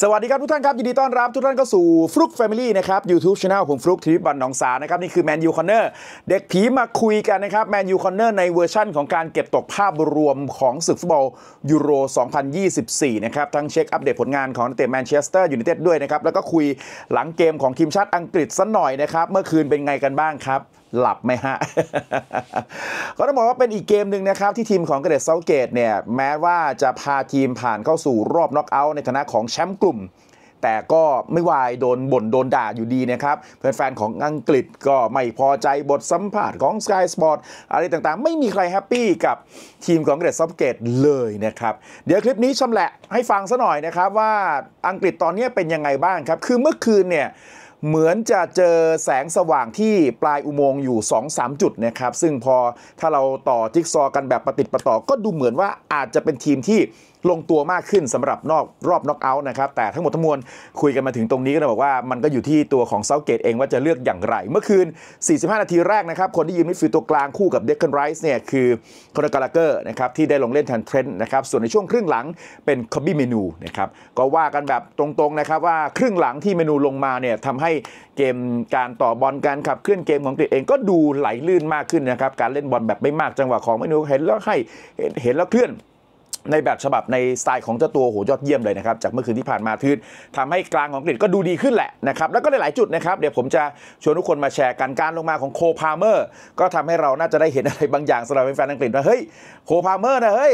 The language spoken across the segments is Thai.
สวัสดีครับทุกท่านครับยินดีต้อนรับ ทุกท่านเข้าสู่ฟลุกแฟมิลี่นะครับยูทูบช anel ผมฟลุกทีวีบันนองสานะครับ นี่คือแมนยูคอนเนอร์เด็กผีมาคุยกันนะครับแมนยูคอนเนอร์ในเวอร์ชั่นของการเก็บตกภาพรวมของศึกฟุตบอลยูโร 2024 นะครับทั้งเช็คอัปเดตผลงานของนักเตะแมนเชสเตอร์ยูไนเต็ดด้วยนะครับ แล้วก็คุยหลังเกมของทีมชาติอังกฤษสักหน่อยนะครับเมื่อคืนเป็นไงกันบ้างครับหลับไหมฮะก็ต้องบอกว่าเป็นอีกเกมหนึ่งนะครับที่ทีมของเกรดเซาเกตเนี่ย แม้ว่าจะพาทีมผ่านเข้าสู่รอบน็อกเอาท์ในฐานะของแชมป์กลุ่มแต่ก็ไม่วายโดนบ่นโดนด่าอยู่ดีนะครับแฟนๆของอังกฤษก็ไม่พอใจบทสัมภาษณ์ของ Sky Sport อะไรต่างๆ ไม่มีใครแฮปปี้กับทีมของเกรดเซบเกตเลยนะครับ เดี๋ยวคลิปนี้ชำแหละให้ฟังซะหน่อยนะครับว่าอังกฤษตอนนี้เป็นยังไงบ้างครับคือเมื่อคืนเนี่ยเหมือนจะเจอแสงสว่างที่ปลายอุโมงค์อยู่ 2-3 จุดนะครับซึ่งพอถ้าเราต่อจิ๊กซอกันแบบประติดประต่อ ก็ดูเหมือนว่าอาจจะเป็นทีมที่ลงตัวมากขึ้นสำหรับนอกรอบน็อกเอาท์นะครับ แต่ทั้งหมดทั้งมวลคุยกันมาถึงตรงนี้ก็เลยบอกว่ามันก็อยู่ที่ตัวของเซาเกตเองว่าจะเลือกอย่างไรเมื่อคืน 45 นาทีแรกนะครับ คนที่ยืนมิดฟิลด์ตัวกลางคู่กับเด็กเกนไรส์เนี่ยคือคอนกาลาเกอร์นะครับที่ได้ลงเล่นแทนเทรนด์นะครับ ส่วนในช่วงครึ่งหลังเป็นคอบบี้เมนูนะครับก็ว่ากันแบบตรงๆนะครับว่าครึ่งหลังที่เมนูลงมาเนี่ยทำให้เกมการต่อบอลการขับเคลื่อนเกมของตัวเองก็ดูไหลลื่นมากขึ้นนะครับการเล่นบอลแบบไม่มากจังหวะของเมนูเห็นแล้วให้เห็นแล้วเคลื่อนในแบบฉบับใน สไตล์ของเจ้าตัว โหยอดเยี่ยมเลยนะครับ จากเมื่อคืนที่ผ่านมาทืดทำให้กลางของอังกฤษก็ดูดีขึ้นแหละนะครับ แล้วก็หลายๆจุดนะครับเดี๋ยวผมจะชวนทุกคนมาแชร์กันการลงมาของโคพาเมอร์ก็ทำให้เราน่าจะได้เห็นอะไรบางอย่างสำหรับแฟนอังกฤษว่า เฮ้ยโคพาเมอร์นะเฮ้ย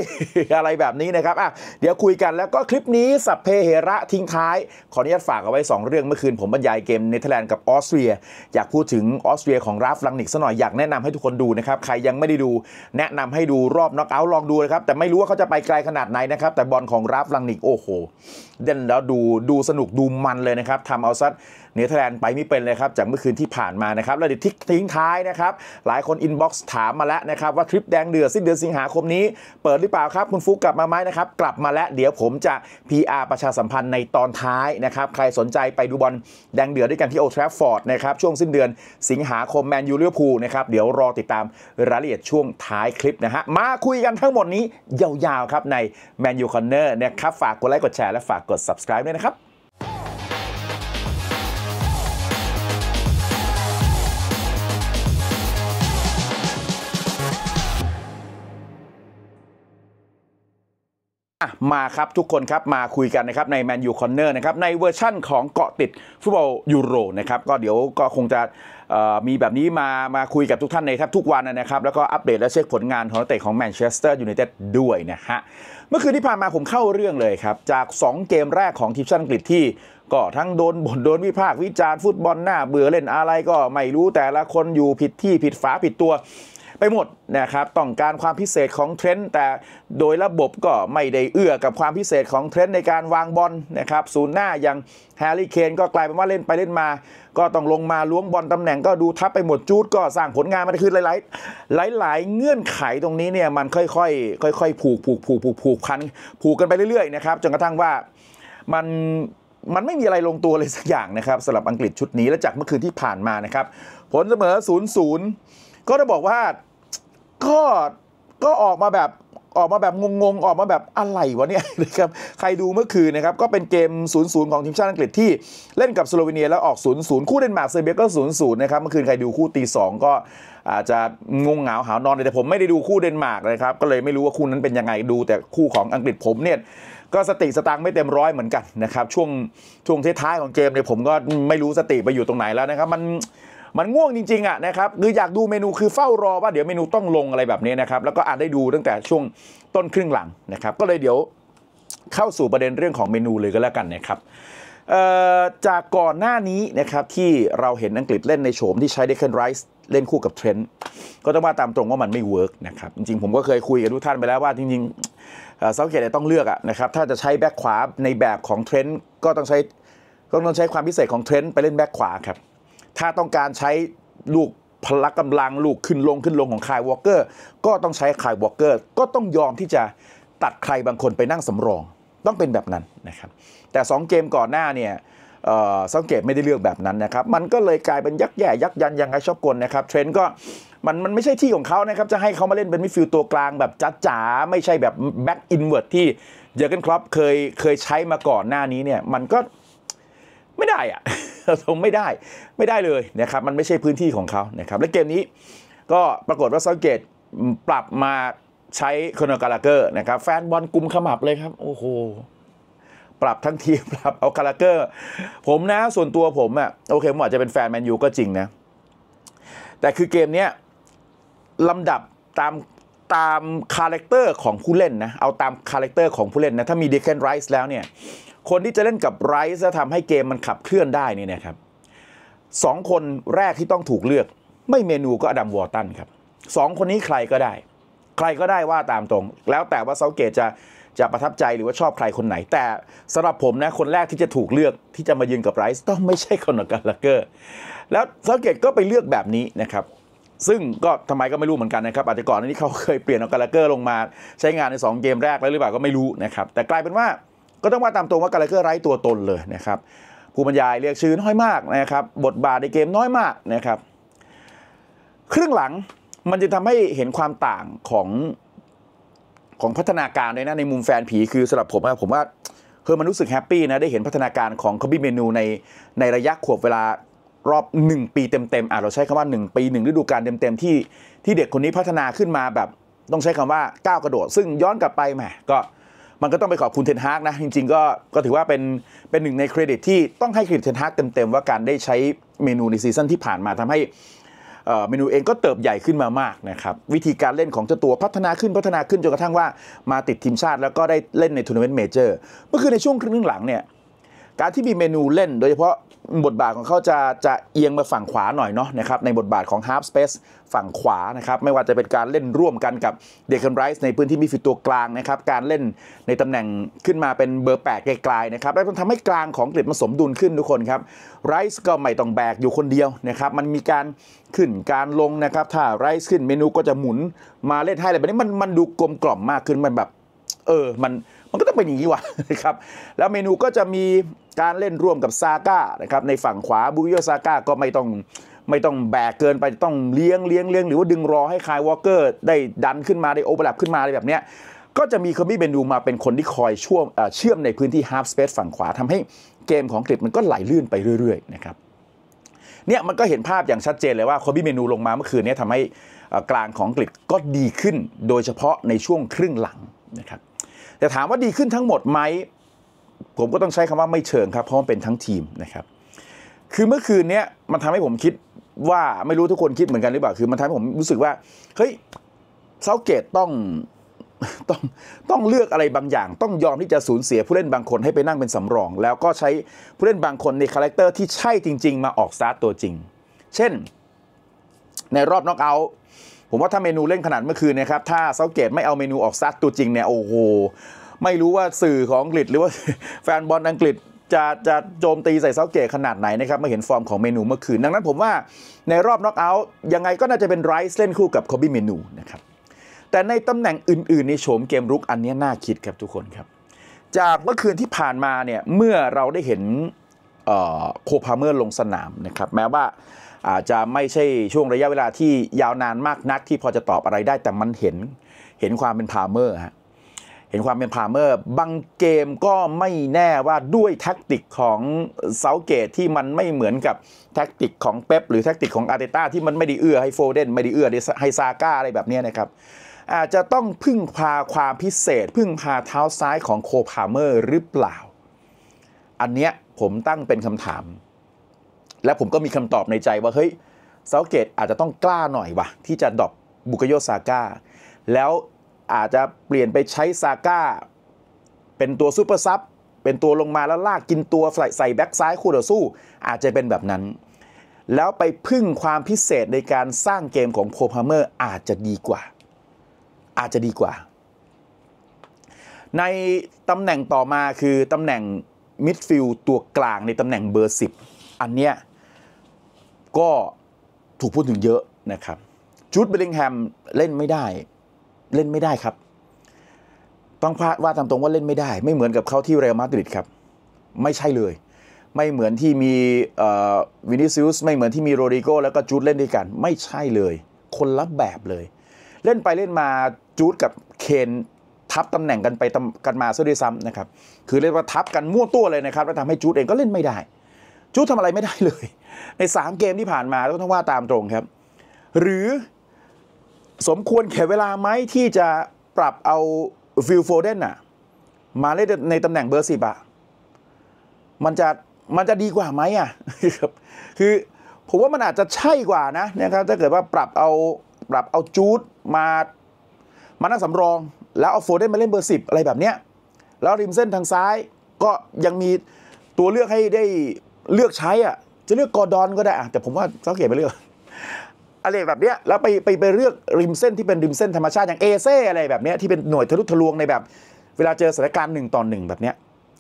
อะไรแบบนี้นะครับอ่ะเดี๋ยวคุยกันแล้วก็คลิปนี้สับเพเหระทิ้งท้ายขออนุญาตฝากเอาไว้ 2 เรื่องเมื่อคืนผมบรรยายเกมเนเธอร์แลนด์กับออสเตรียอยากพูดถึงออสเตรียของราฟลังนิกซะหน่อยอยากแนะนำให้ทุกคนดูนะครับใครยังไม่ได้ดูแนะนำให้ดูรอบน็อกเอาท์ลองดูนะครับแต่ไม่รู้ว่าเขาจะไปไกลลขนาดไหนนะครับ แต่บอลของราฟลังนิกโอ้โหเด่นแล้วดูดูสนุกดูมันเลยนะครับทำเอาซัดเนเธอร์แลนด์ไปไม่เป็นเลยครับจากเมื่อคืนที่ผ่านมานะครับแล้วเดี๋ยวทิ้งท้ายนะครับหลายคนอินบ็อกซ์ถามมาแล้วนะครับว่าทริปแดงเดือดสิ้นเดือนสิงหาคมนี้ เปิดหรือเปล่าครับ คุณฟุกกลับมาไหมนะครับกลับมาแล้วเดี๋ยวผมจะ PR ประชาสัมพันธ์ในตอนท้ายนะครับใครสนใจไปดูบอลแดงเดือดด้วยกันที่โอทรัฟฟอร์ดนะครับช่วงสิ้นเดือนสิงหาคมแมนยูเลียวพูนะครับเดี๋ยวรอติดตามรายละเอียดช่วงท้ายคลิปนะฮะมาคุยกันทั้งหมดนี้ยาวๆครับในแมนยูคอนเนอร์นะครับฝากกดไลค์กดแชร์และฝากกด subscribe ด้วยนะครับมาครับทุกคนครับ มาคุยกันนะครับในแมนยูคอนเนอร์นะครับในเวอร์ชั่นของเกาะติดฟุตบอลยูโรนะครับ ก็เดี๋ยวก็คงจะมีแบบนี้มามาคุยกับทุกท่านในแทบทุกวันนะครับ แล้วก็อัปเดตและเช็คผลงานของนักเตะของแมนเชสเตอร์ยูไนเต็ดด้วยนะฮะเมื่อคืนที่ผ่านมาผมเข้าเรื่องเลยครับ จาก 2 เกมแรกของทีมชาติอังกฤษที่ ก็ทั้งโดนบ่นโดนวิพากษ์วิจารณ์ฟุตบอลหน้าเบื่อเล่นอะไรก็ไม่รู้แต่ละคนอยู่ผิดที่ผิดฝาผิดตัวไปหมดนะครับต้องการความพิเศษของเทรนด์แต่โดยระบบก็ไม่ได้เอื้อกับความพิเศษของเทรนด์ในการวางบอลนะครับศูนย์หน้าอย่างแฮร์รี่เคนก็กลายเป็นว่าเล่นไปเล่นมาก็ต้องลงมาล้วงบอลตำแหน่งก็ดูทับไปหมดจูดก็สร้างผลงานมด้คือหลาย ๆ หลาย ๆ เงื่อนไขตรงนี้เนี่ยมันค่อย ๆ ค่อย ๆ ผูกผูกผูกผูกผูกพันผูกกันไปเรื่อย ๆ นะครับจนกระทั่งว่ามันมันไม่มีอะไรลงตัวเลยสักอย่างนะครับสำหรับอังกฤษชุดนี้และจากเมื่อคืนที่ผ่านมานะครับผลเสมอ0์ก็จะบอกว่าก็ก็ออกมาแบบออกมาแบบ งง ๆ ออกมาแบบอะไรวะเนี่ยนะครับใครดูเมื่อคืนนะครับก็เป็นเกม0-0ของทีมชาติอังกฤษที่ เล่นกับสโลวีเนียแล้วออก 0-0 คู่เดนมาร์กเซอร์เบียก็0-0นะครับ เมื่อคืนใครดูคู่ตี2ก็อาจจะงงเหงาหานอนแต่ผมไม่ได้ดูคู่เดนมาร์กนะครับก็เลยไม่รู้ว่าคู่นั้นเป็นยังไงดูแต่คู่ของอังกฤษผมเนี่ยก็สติสตังไม่เต็มร้อยเหมือนกันนะครับช่วงช่วงท้ายๆของเกมเนี่ยผมก็ไม่รู้สติไปอยู่ตรงไหนแล้วนะครับมันมันง่วงจริงๆอ่ะนะครับคืออยากดูเมนูคือเฝ้ารอว่าเดี๋ยวเมนูต้องลงอะไรแบบนี้นะครับแล้วก็อ่านได้ดูตั้งแต่ช่วงต้นครึ่งหลังนะครับก็เลยเดี๋ยวเข้าสู่ประเด็นเรื่องของเมนูเลยก็แล้วกันนะครับจากก่อนหน้านี้นะครับที่เราเห็นอังกฤษเล่นในโฉมที่ใช้เดคเคนไรส์เล่นคู่กับเทรนด์ก็ต้องว่าตามตรงว่ามันไม่เวิร์กนะครับจริงๆ ผมก็เคยคุยกับทุกท่านไปแล้วว่าจริงๆเซาเกตต้องเลือกอะนะครับถ้าจะใช้แบ็กขวาในแบบของเทรนด์ก็ต้องใช้ก็ต้องใช้ความพิเศษของเทรนด์ไปเล่นแบ็กขวาครับถ้าต้องการใช้ลูกพละกำลังลูกขึ้นลงขึ้นลงของคายวอลเกอร์ก็ต้องใช้คายวอลเกอร์ก็ต้องยอมที่จะตัดใครบางคนไปนั่งสำรอง ต้องเป็นแบบนั้นนะครับแต่ 2 เกมก่อนหน้าเนี่ยสังเกตไม่ได้เลือกแบบนั้นนะครับมันก็เลยกลายเป็นยักษ์แย่ยักษ์ยันยังไงชอบกลนะครับเทรนก็มันมันไม่ใช่ที่ของเขานะครับจะให้เขามาเล่นเป็นมิดฟิลด์ตัวกลางแบบจ๋าไม่ใช่แบบแบ็กอินเวิร์ดที่เจอร์เกนครอปเคยเคยใช้มาก่อนหน้านี้เนี่ยมันก็ไม่ได้อะสงไม่ได้ไม่ได้เลยนะครับมันไม่ใช่พื้นที่ของเขานะครับและเกมนี้ก็ปรากฏว่าซาเกตปรับมาใช้คอนกาลาเกอร์นะครับแฟนบอลกลุ่มขมับเลยครับ โอ้โห ปรับทั้งทีปรับเอาคาราเกอร์ผมนะส่วนตัวผมอะ่ะโอเคผมอาจจะเป็นแฟนแมนยูก็จริงนะ แต่คือเกมเนี้ยลำดับตาม ตามคาแรคเตอร์ของผู้เล่นนะ เอาตามคาแรคเตอร์ของผู้เล่นนะ ถ้ามีเดคแคนไรส์แล้วเนี่ยคนที่จะเล่นกับไรซ์จะทำให้เกมมันขับเคลื่อนได้นี่นะครับสองคนแรกที่ต้องถูกเลือกไม่เมนูก็อดัมวอร์ตันครับสองคนนี้ใครก็ได้ ใครก็ได้ว่าตามตรง แล้วแต่ว่าเซาเกตจะจะประทับใจหรือว่าชอบใครคนไหน แต่สำหรับผมนะคนแรกที่จะถูกเลือกที่จะมายืนกับไรซ์ต้องไม่ใช่คอนอการลักเกอร์แล้วเซาเกตก็ไปเลือกแบบนี้นะครับซึ่งก็ทำไมก็ไม่รู้เหมือนกันนะครับอาจจะก่อนนี้เขาเคยเปลี่ยนออกาลักเกอร์ลงมา ใช้งานใน 2 เกมแรกแล้วหรือเปล่าก็ไม่รู้นะครับแต่กลายเป็นว่าก็ต้องว่าตามตรงว่าการเลเกอร์ไร้ตัวตนเลยนะครับผู้บรรยายเรียกชื่อน้อยมากนะครับบทบาทในเกมน้อยมากนะครับครึ่งหลังมันจะทำให้เห็นความต่างของของพัฒนาการเลยนะในมุมแฟนผีคือสำหรับผมนะผมว่าเออมันรู้สึกแฮปปี้นะได้เห็นพัฒนาการของคอบี้เมนูในในระยะขวบเวลารอบ 1 ปี เต็มๆอ่ะเราใช้คำว่า 1 ปี 1 ฤดูกาลเต็มๆ ที่ที่เด็กคนนี้พัฒนาขึ้นมาแบบต้องใช้คำว่าก้าวกระโดดซึ่งย้อนกลับไปแหมก็มันก็ต้องไปขอบคุณเทนฮากนะ จริงๆก็ก็ถือว่าเป็นเป็นหนึ่งในเครดิตที่ต้องให้เครดิตเทนฮากเต็มๆว่าการได้ใช้เมนูในซีซั่นที่ผ่านมาทำให้เมนูเองก็เติบใหญ่ขึ้นมามากนะครับ วิธีการเล่นของเจ้าตัวพัฒนาขึ้นพัฒนาขึ้นจนกระทั่งว่า มาติดทีมชาติแล้วก็ได้เล่นในทัวร์นาเมนต์เมเจอร์ก็คือในช่วงครึ่งหลังเนี่ยการที่มีเมนูเล่น โดยเฉพาะบทบาทของเขาจะจะเอียงมาฝั่งขวาหน่อยเนาะนะครับในบทบาทของ Half Space ฝั่งขวานะครับไม่ว่าจะเป็นการเล่นร่วมกันกับเดคันไรส์ในพื้นที่มีฟิตตัวกลางนะครับการเล่นในตำแหน่งขึ้นมาเป็นเบอร์8ไกลๆนะครับแล้วมันทำให้กลางของกรีดมาสมดุลขึ้นทุกคนครับไรส์ก็ไม่ต้องแบกอยู่คนเดียวนะครับมันมีการขึ้นการลงนะครับถ้าไรส์ขึ้นเมนูก็จะหมุนมาเล่นให้อะไรแบบนี้มันมันดูกลมกล่อมมากขึ้นมันแบบ เออ มันมันก็ต้องเป็นอย่างนี้วะนะครับแล้วเมนูก็จะมีการเล่นร่วมกับซาก้านะครับในฝั่งขวาบุยโยซาก้าก็ไม่ต้องไม่ต้องแบกเกินไปต้องเลี้ยงเลี้ยงเลี้ยงหรือว่าดึงรอให้คายวอลเกอร์ได้ดันขึ้นมา ได้โอเวอร์แลปขึ้นมาอะไรแบบเนี้ยก็จะมีเคอร์บี้เบนดูมาเป็นคนที่คอยช่วงเชื่อมในพื้นที่ฮาร์ฟสเปซฝั่งขวาทำให้เกมของกรีฑมันก็ไหลลื่นไปเรื่อย ๆ นะครับ เนี่ยมันก็เห็นภาพอย่างชัดเจนเลยว่าคอบี้เมนูลงมาเมื่อคืนนี้ทำให้กลางของกริกก็ดีขึ้น โดยเฉพาะในช่วงครึ่งหลังนะครับแต่ถามว่าดีขึ้นทั้งหมดไหมผมก็ต้องใช้คำว่าไม่เชิงครับเพราะมันเป็นทั้งทีมนะครับ คือเมื่อคืนนี้มันทำให้ผมคิดว่าไม่รู้ทุกคนคิดเหมือนกันหรือเปล่าคือมันทำให้ผมรู้สึกว่าเฮ้ยเซาเกตต้องต้องต้องเลือกอะไรบางอย่าง ต้องยอมที่จะสูญเสียผู้เล่นบางคนให้ไปนั่งเป็นสำรอง แล้วก็ใช้ผู้เล่นบางคนในคาแรคเตอร์ที่ใช่จริง ๆ มาออกซาร์ตัวจริง เช่นในรอบน็อกเอาท์ผมว่าถ้าเมนูเล่นขนาดเมื่อคืนนะครับ ถ้าเซาเกตไม่เอาเมนูออกซัดตัวจริงเนี่ยโอ้โหไม่รู้ว่าสื่อของอังกฤษ หรือว่าแฟนบอลอังกฤษจะจะโจมตีใส่เซาเกตขนาดไหนนะครับมาเห็นฟอร์มของเมนูเมื่อคืน ดังนั้นผมว่าในรอบน็อกเอาท์ยังไงก็น่าจะเป็นไรซ์เล่นคู่กับคอบี้เมนูนะครับแต่ในตำแหน่งอื่นๆ ในโฉมเกมรุกอันนี้น่าคิดครับทุกคนครับจากเมื่อคืนที่ผ่านมาเนี่ยเมื่อเราได้เห็นโคพาเมอร์ลงสนามนะครับแม้ว่าอาจจะไม่ใช่ช่วงระยะเวลาที่ยาวนานมากนักที่พอจะตอบอะไรได้ แต่มันเห็นเห็นความเป็นพาเมอร์ฮะเห็นความเป็นพาเมอร์บางเกมก็ไม่แน่ว่าด้วยแท็กติกของเซาเกตที่มันไม่เหมือนกับแท็กติกของเป๊ปหรือแท็กติกของอาร์เตต้าที่มันไม่ได้เอื้อให้โฟเดนไม่ได้เอื้อให้ซาก้าอะไรแบบนี้นะครับ อาจจะต้องพึ่งพาความพิเศษ พึ่งพาเท้าซ้ายของโคพาเมอร์หรือเปล่า อันเนี้ยผมตั้งเป็นคำถามและผมก็มีคำตอบในใจว่าเฮ้ยเซาเกตอาจจะต้องกล้าหน่อยวะที่จะดรอปบุกโยซาก้าแล้วอาจจะเปลี่ยนไปใช้ซาก้าเป็นตัวซูเปอร์ซับเป็นตัวลงมาแล้วลากกินตัวใส่ใส่แบ็กซ้ายคู่ต่อสู้ อาจจะเป็นแบบนั้น แล้วไปพึ่งความพิเศษในการสร้างเกมของโพพาเมอร์อาจจะดีกว่า อาจจะดีกว่า ในตำแหน่งต่อมาคือตำแหน่งมิดฟิลด์ตัวกลางในตำแหน่งเบอร์ 10 อันเนี้ยก็ถูกพูดถึงเยอะนะครับจูดเบลลิงแฮมเล่นไม่ได้ เล่นไม่ได้ครับ ต้องพลาดว่าตามตรงว่าเล่นไม่ได้ ไม่เหมือนกับเขาที่เรอัลมาดริดครับ ไม่ใช่เลย ไม่เหมือนที่มีวินิซิอุสไม่เหมือนที่มีโรดิโกแล้วก็จูดเล่นด้วยกัน ไม่ใช่เลย คนละแบบเลย เล่นไปเล่นมาจูดกับเคนทับตำแหน่งกันไปกันมาซะด้วยซ้ำนะครับคือเรียกว่าทับกันมั่วตัวเลยนะครับแล้วทำให้จูดเองก็เล่นไม่ได้จูดทำอะไรไม่ได้เลยใน 3 เกมที่ผ่านมาก็ต้องว่าตามตรงครับ หรือสมควรแข่เวลาไหมที่จะปรับเอาฟิลโฟเดน่ะ มาเล่นในตำแหน่งเบอร์สิบอะมันจะ มันจะดีกว่าไหมอะคือผมว่ามันอาจจะใช่กว่านะนะครับถ้าเกิดว่าปรับเอา ปรับเอาจูดมา มานั่งสำรอง แล้วเอาโฟเดนมาเล่นเบอร์สิบอะไรแบบเนี้ยแล้วริมเส้นทางซ้าย ก็ยังมีตัวเลือกให้ได้เลือกใช้อ่ะจะเลือกกอดอนก็ได้อะแต่ผมว่าเัาเกตไปเลือก อะไรแบบเนี้ยแล้วไปไปไปเลือกริมเส้นที่เป็นริมเส้น ธรรมชาติอย่างเอเซ่อะไรแบบเนี้ยที่เป็นหน่วยทะลุทะลวงในแบบ เวลาเจอสถานการณ์หนึ่งต่อหนึ่งแบบเนี้ย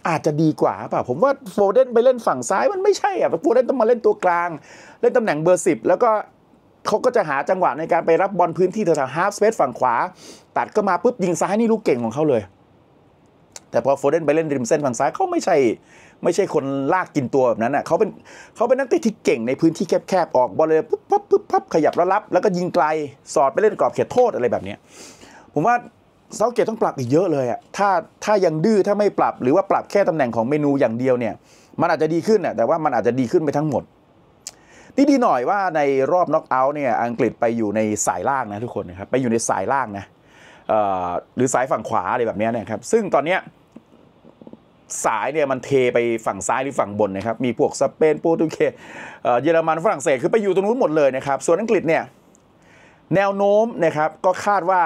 อาจจะดีกว่าป่ะผมว่าโฟเดนไปเล่นฝั่งซ้ายมันไม่ใช่อ่ะโฟเดนต้องมาเล่นตัวกลาง เล่นตำแหน่งเบอร์สิบแล้วก็เขาก็จะหาจังหวะในการไปรับบอลพื้นที่แถวฮาร์ฟสเปซฝั่งขวา ตัดก็มาปุ๊บยิงซ้ายนี่ลูกเก่งของเขาเลย แต่พอโฟเดนไปเล่นริมเส้นฝั่งซ้ายเขาไม่ใช่ไม่ใช่คนลากกินตัวแบบนั้นอ่ะเขาเป็นเขาเป็นนักเตะที่เก่งในพื้นที่แคบๆ ออก บอลเลยปุ๊บปั๊บปุ๊บปั๊บขยับแล้วรับ แล้วก็ยิงไกลสอดไปเล่นกรอบเขตโทษ อะไรแบบนี้ ผมว่าเซาเกตต้องปรับอีกเยอะเลยอ่ะถ้าถ้ายังดื้อถ้าไม่ปรับหรือว่าปรับแค่ตำแหน่งของเมนูอย่างเดียวเนี่ยมันอาจจะดีขึ้นอ่ะแต่ว่ามันอาจจะดีขึ้นไปทั้งหมดนี่ดีหน่อยว่าในรอบน็อกเอาท์เนี่ยอังกฤษไปอยู่ในสายล่างนะทุกคนนะครับไปอยู่ในสายล่างนะหรือสายฝั่งขวาอะไรแบบนี้นะครับซึ่งตอนเนี้ยสายเนี่ยมันเทไปฝั่งซ้ายหรือฝั่งบนนะครับ มีพวกสเปนโปรตุเกสเยอรมันฝรั่งเศสคือไปอยู่ตรงนู้นหมดเลยนะครับ ส่วนอังกฤษเนี่ยแนวโน้มนะครับก็คาดว่า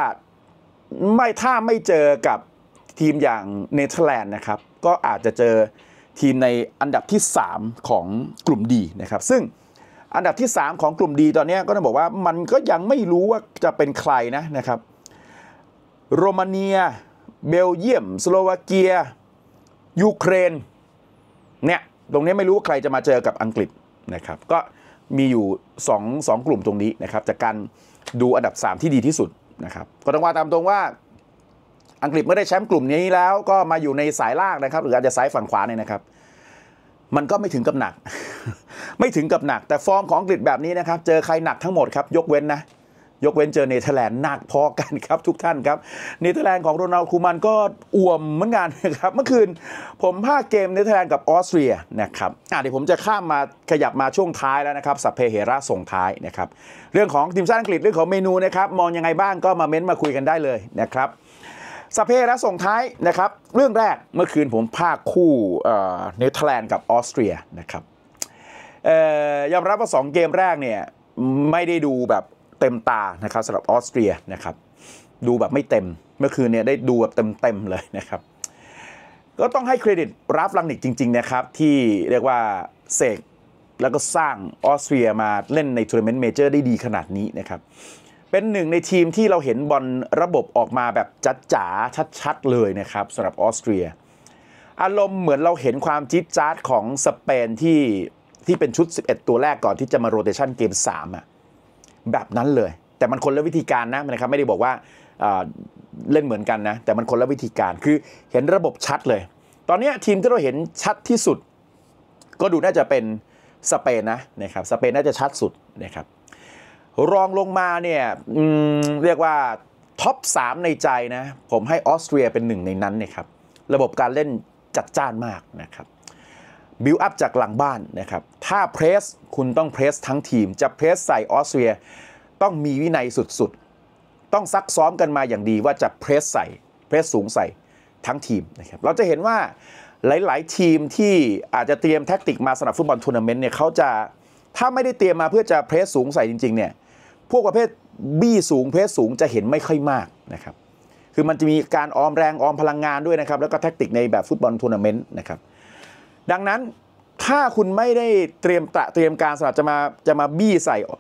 ไม่ถ้าไม่เจอกับทีมอย่างเนเธอร์แลนด์นะครับก็อาจจะเจอทีมในอันดับที่ 3 ของกลุ่มดีนะครับซึ่งอันดับที่ 3 ของกลุ่มดีตอนนี้ก็ต้องบอกว่ามันก็ยังไม่รู้ว่าจะเป็นใครนะนะครับโรมาเนีย เบลเยียม สโลวาเกียยูเครนเนี่ยตรงนี้ไม่รู้ว่าใครจะมาเจอกับอังกฤษนะครับก็มีอยู่2งกลุ่มตรงนี้นะครับจากการดูอันดับ 3 ที่ดีที่สุดนะครับก็ต้องว่าตามตรงว่าอังกฤษเมื่อได้แชมป์กลุ่มนี้แล้วก็มาอยู่ในสายล่างนะครับหรืออาจจะสายฝั่งขวาเนี่ยนะครับ มันก็ไม่ถึงกับหนัก ไม่ถึงกับหนัก แต่ฟอร์มของอังกฤษแบบนี้นะครับเจอใครหนักทั้งหมดครับยกเว้นนะยกเว้นเจอเนเธอร์แลนด์หนักพอกันครับ ทุกท่านครับเนเธอร์แลนด์ของโรนัลคูมันก็อ่วมเหมือนกันนะครับ เมื่อคืนผมพากเกมเนเธอร์แลนด์กับออสเตรียนะครับเดี๋ยวผมจะข้ามมาขยับมาช่วงท้ายแล้วนะครับสัพเพเหระส่งท้ายนะครับเรื่องของทีมชาติอังกฤษเรื่องของเมนูนะครับ มองยังไงบ้างก็มาเม้นมาคุยกันได้เลยนะครับสเปหระส่งท้ายนะครับเรื่องแรกเมื่อคืนผมภาคคู่เนเธอร์แลนด์กับออสเตรียนะครับยอมรับว่า2เกมแรกเนี่ยไม่ได้ดูแบบเต็มตานะครับสำหรับออสเตรียนะครับดูแบบไม่เต็ม เมื่อคืนเนี่ยได้ดูแบบเต็ม ๆ เลยนะครับ ก็ต้องให้เครดิตรับลังนิกจริง ๆ นะครับ ที่เรียกว่า เสกแล้วก็สร้างออสเตรีย มาเล่นในทัวร์นาเมนต์เมเจอร์ได้ดีขนาดนี้นะครับ เป็นหนึ่งในทีมที่เราเห็นบอลระบบออกมาแบบจัดจ๋าชัด ๆ เลยนะครับสำหรับออสเตรีย อารมณ์เหมือนเราเห็นความจิ๊ดจ๊าดของสเปนที่ที่เป็นชุด 11 ตัวแรกก่อนที่จะมาโรเตชันเกม3อะ่ะแบบนั้นเลย แต่มันคนละวิธีการนะนะครับไม่ได้บอกว่าเล่นเหมือนกันนะ แต่มันคนละวิธีการคือเห็นระบบชัดเลย ตอนนี้ทีมที่เราเห็นชัดที่สุด ก็ดูน่าจะเป็นสเปนนะนะครับสเปนน่าจะชัดสุดนะครับ รองลงมาเนี่ยเรียกว่าท็อป3ในใจนะผมให้ออสเตรียเป็นหนึ่งในนั้นนะครับ ระบบการเล่นจัดจ้านมากนะครับบิลอัพจากหลังบ้านนะครับ ถ้าเพรสคุณต้องเพรสทั้งทีม จะเพรสใส่ออสเตรีย ต้องมีวินัยสุดๆ ต้องซักซ้อมกันมาอย่างดีว่าจะเพรสใส่เพรสสูงใส่ ทั้งทีมนะครับ เราจะเห็นว่าหลายๆ ทีมที่อาจจะเตรียมแท็กติกมาสำหรับฟุตบอลทัวร์นาเมนต์เนี่ยเขาจะถ้าไม่ได้เตรียมมาเพื่อจะเพรสสูงใส่จริงๆเนี่ยพวกประเภทบี้สูงเพรสสูงจะเห็นไม่ค่อยมากนะครับคือมันจะมีการออมแรงออมพลังงานด้วยนะครับแล้วก็แท็กติกในแบบฟุตบอลทัวร์นาเมนต์นะครับดังนั้นถ้าคุณไม่ได้เตรียมตระเตรียมการสำหรับจะมาจะมาบี้ใส่อ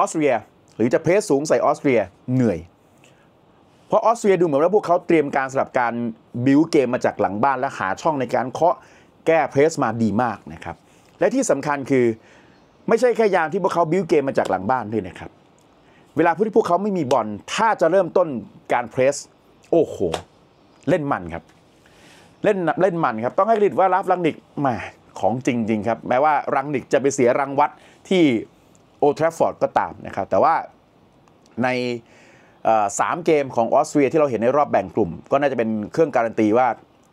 อสเตรียหรือจะเพรสสูงใส่ออสเตรียเหนื่อย เพราะออสเตรียดูเหมือนว่าพวกเขาเตรียมการสำหรับการบิวเกมมาจากหลังบ้าน และหาช่องในการเคาะแก้เพรสมาดีมากนะครับ และที่สำคัญคือไม่ใช่แค่ยามที่พวกเขาบิวเกมมาจากหลังบ้านด้วยนะครับเวลาที่พวกเขาไม่มีบอลถ้าจะเริ่มต้นการเพรสโอ้โหเล่นมันครับเล่นเล่นมันครับ ต้องให้ริดว่าลาฟรังนิกมาของจริง ๆ ครับ แม้ว่า รังนิกจะไปเสียรังวัดที่โอทราฟอร์ดก็ตามนะครับ แต่ว่าในสามเกมของออสเตรียที่เราเห็นในรอบแบ่งกลุ่ม ก็น่าจะเป็นเครื่องการันตีว่า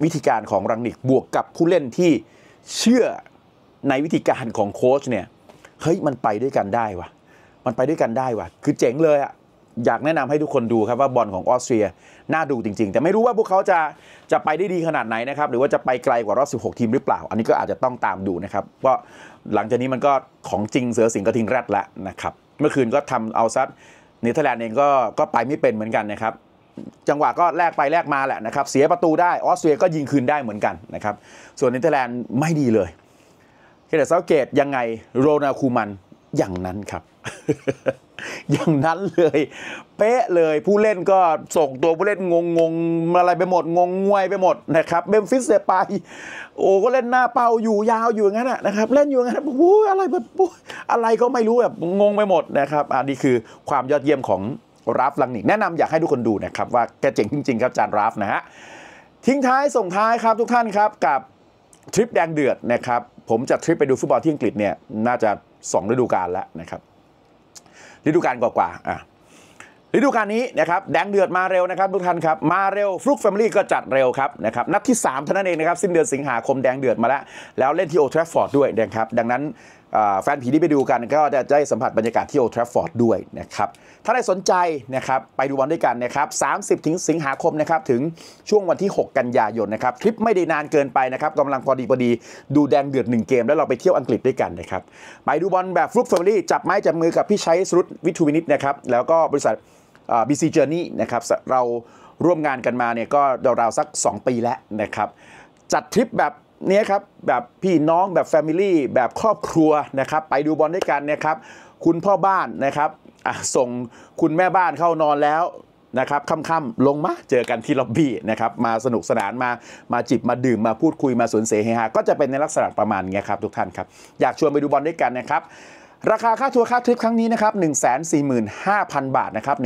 วิธีการของรังนิกบวกกับผู้เล่นที่เชื่อในวิธีการของโค้ชเนี่ย เฮ้ยมันไปด้วยกันได้วะมันไปด้วยกันได้วะคือเจ๋งเลยอะอยากแนะนำให้ทุกคนดูครับว่าบอลของออสเตรียน่าดูจริงๆ แต่ไม่รู้ว่าพวกเขาจะจะไปได้ดีขนาดไหนนะครับ หรือว่าจะไปไกลกว่ารอบ16 ทีมหรือเปล่า อันนี้ก็อาจจะต้องตามดูนะครับว่าหลังจากนี้มันก็ของจริงเสือสิงกระทิงแรดละนะครับ เมื่อคืนก็ทำเอาซัดเนเธอร์แลนด์เองก็ก็ไปไม่เป็นเหมือนกันนะครับ จังหวะก็แลกไปแลกมาแหละนะครับเสียประตูได้ออสเตรียก็ยิงคืนได้เหมือนกันนะครับส่วนเนเธอร์แลนด์ไม่ดีเลยเค่ดอร์เซาเกตยังไงโรนาคูมันอย่างนั้นครับ อย่างนั้นเลย เป๊ะเลยผู้เล่นก็ส่งตัวผู้เล่นงงงอะไรไปหมด งงงวยไปหมดนะครับเบมฟิสเซไปโอ้ก็เล่นหน้าเป่าอยู่ยาวอยู่งั้นนะครับเล่นอยู่งั้นโอ้อะไรแบบอะไรก็ไม่รู้แบบงงไปหมดนะครับ อันนี้คือความยอดเยี่ยมของราฟลังนิกแนะนำอยากให้ทุกคนดูนะครับ ว่าแกเจ๋งจริง ๆ ครับจานราฟนะฮะ ทิ้งท้ายส่งท้ายครับทุกท่านครับกับ ทริปแดงเดือดนะครับผมจะทริปไปดูฟุตบอลที่อังกฤษเนี่ยน่าจะสองฤดูกาลแล้วนะครับ ฤดูกาลกว่าๆอ่ะฤดูกาลนี้นะครับแดงเดือดมาเร็วนะครับทุกท่านครับมาเร็วฟลุกแฟมิลี่ก็จัดเร็วครับนะครับนัดที่3เท่านั้นเองนะครับสิ้นเดือนสิงหาคมแดงเดือดมาแล้ว แล้วเล่นที่โอทราฟอร์ดด้วยนะครับดังนั้นแฟนผีที่ไปดูกันก็จะได้สัมผัสบรรยากาศที่โอทราฟอร์ดด้วยนะครับ ถ้าได้สนใจนะครับ ไปดูบอลด้วยกันนะครับ 30 ถึงสิงหาคมนะครับ ถึงช่วงวันที่ 6 กันยายนนะครับทริปไม่ได้นานเกินไปนะครับกำลังพอดีพอดี ดูแดงเดือด 1 เกม แล้วเราไปเที่ยวอังกฤษด้วยกันนะครับ ไปดูบอลแบบฟลุกเฟอร์ลี่จับไม้จับมือกับพี่ชัยสรุตวิทูวินิตนะครับแล้วก็บริษัทบีซีเจอร์นี่นะครับเราร่วมงานกันมาเนี่ยก็ราวๆสัก 2 ปีแล้วนะครับจัดทริปแบบเนี้ยครับแบบพี่น้องแบบแฟมิลี่แบบครอบครัวนะครับไปดูบอลด้วยกันนะครับ คุณพ่อบ้านนะครับส่งคุณแม่บ้านเข้านอนแล้วนะครับค่ำๆลงมาเจอกันที่ล็อบบี้นะครับมาสนุกสนานมามาจิบมาดื่ม มาพูดคุยมาสนเสเฮฮาก็จะเป็นในลักษณะประมาณนี้ครับทุกท่านครับอยากชวนไปดูบอลด้วยกันนะครับราคาค่า ทัวร์ค่าทริปครั้งนี้นะครับ145,000 บาทนะครับ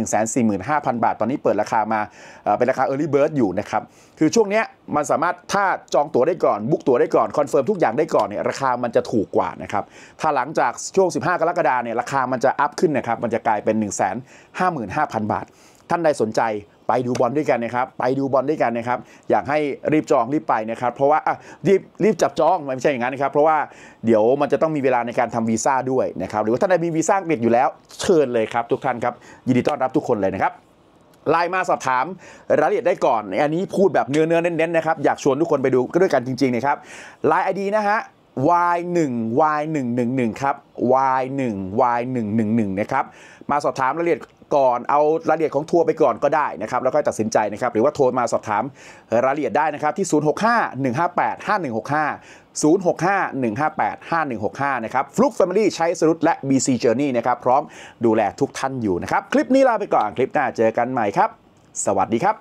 145,000 บาท ตอนนี้เปิด ราคามาเป็นราคา Early Bird อยู่ นะครับ คือช่วงนี้มันสามารถถ้าจองตั๋วได้ก่อนบุ๊กตั๋วได้ก่อน คอนเฟิร์ม ทุกอย่างได้ก่อนเนี่ยราคามันจะถูกกว่านะครับ ถ้าหลังจากช่วง 15 กรกฎาคมเนี่ยราคามันจะอัพขึ้นนะครับ มันจะกลายเป็น 155,000 บาท ท่านใดสนใจไปดูบอลด้วยกันนะครับ ไปดูบอลด้วยกันนะครับอยากให้รีบจองรีบไปนะครับ เพราะว่ารีบรีบจับจองไม่ใช่อย่างนั้นนะครับเพราะว่าเดี๋ยวมันจะต้องมีเวลาในการทำวีซ่าด้วยนะครับหรือว่าท่านใดมีวีซ่าเบงดอยู่แล้วเชิญเลยครับทุกท่านครับยินดีต้อนรับทุกคนเลยนะครับไลน์มาสอบถามรายละเอียดได้ก่อน อันนี้พูดแบบเนื้อเน้นๆนะครับอยากชวนทุกคนไปดูด้วยกันจริง ๆ นะครับไลน์ไอดีนะฮะ Y1 Y111 ครับ Y1 Y111 นะครับ มาสอบถามรายละเอียดก่อนเอารายละเอียดของทัวร์ไปก่อนก็ได้นะครับ แล้วก็ตัดสินใจนะครับ หรือว่าโทรมาสอบถามรายละเอียดได้นะครับ ที่ 0651585165 0651585165นะครับฟลุกแฟมิลี่ใช้สรุปและ BC Journey นะครับพร้อมดูแลทุกท่านอยู่นะครับ คลิปนี้ลาไปก่อนคลิปหน้าเจอกันใหม่ครับ สวัสดีครับ